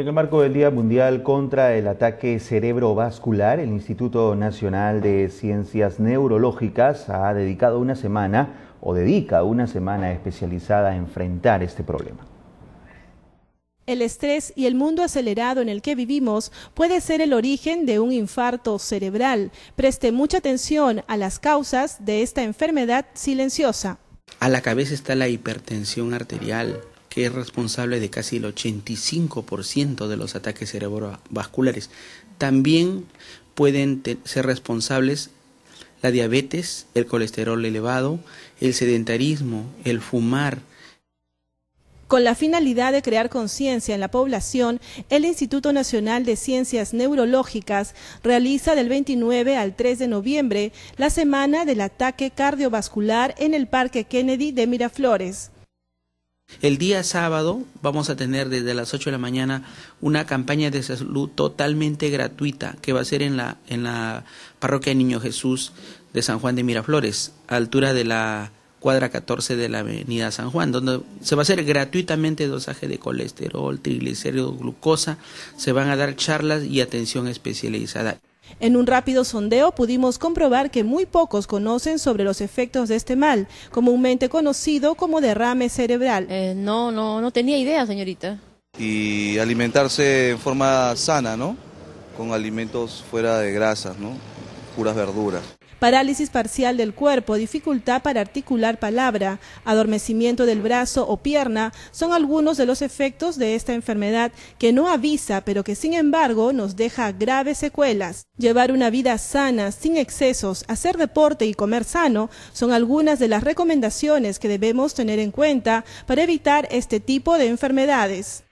en el marco del Día Mundial contra el Ataque Cerebrovascular, el Instituto Nacional de Ciencias Neurológicas ha dedicado una semana o dedica una semana especializada a enfrentar este problema. El estrés y el mundo acelerado en el que vivimos puede ser el origen de un infarto cerebral. Preste mucha atención a las causas de esta enfermedad silenciosa. A la cabeza está la hipertensión arterial, que es responsable de casi el 85% de los ataques cerebrovasculares. También pueden ser responsables la diabetes, el colesterol elevado, el sedentarismo, el fumar, con la finalidad de crear conciencia en la población, el Instituto Nacional de Ciencias Neurológicas realiza del 29 al 3 de noviembre la Semana del Ataque Cardiovascular en el Parque Kennedy de Miraflores. El día sábado vamos a tener desde las 8 de la mañana una campaña de salud totalmente gratuita que va a ser en la, parroquia Niño Jesús de San Juan de Miraflores, a altura de la cuadra 14 de la avenida San Juan, donde se va a hacer gratuitamente dosaje de colesterol, triglicéridos, glucosa, se van a dar charlas y atención especializada. En un rápido sondeo pudimos comprobar que muy pocos conocen sobre los efectos de este mal, comúnmente conocido como derrame cerebral. Eh, no, no, no tenía idea, señorita. Y alimentarse en forma sana, ¿no? Con alimentos fuera de grasas, ¿no? Puras verduras parálisis parcial del cuerpo, dificultad para articular palabra, adormecimiento del brazo o pierna, son algunos de los efectos de esta enfermedad que no avisa, pero que sin embargo nos deja graves secuelas. Llevar una vida sana, sin excesos, hacer deporte y comer sano son algunas de las recomendaciones que debemos tener en cuenta para evitar este tipo de enfermedades.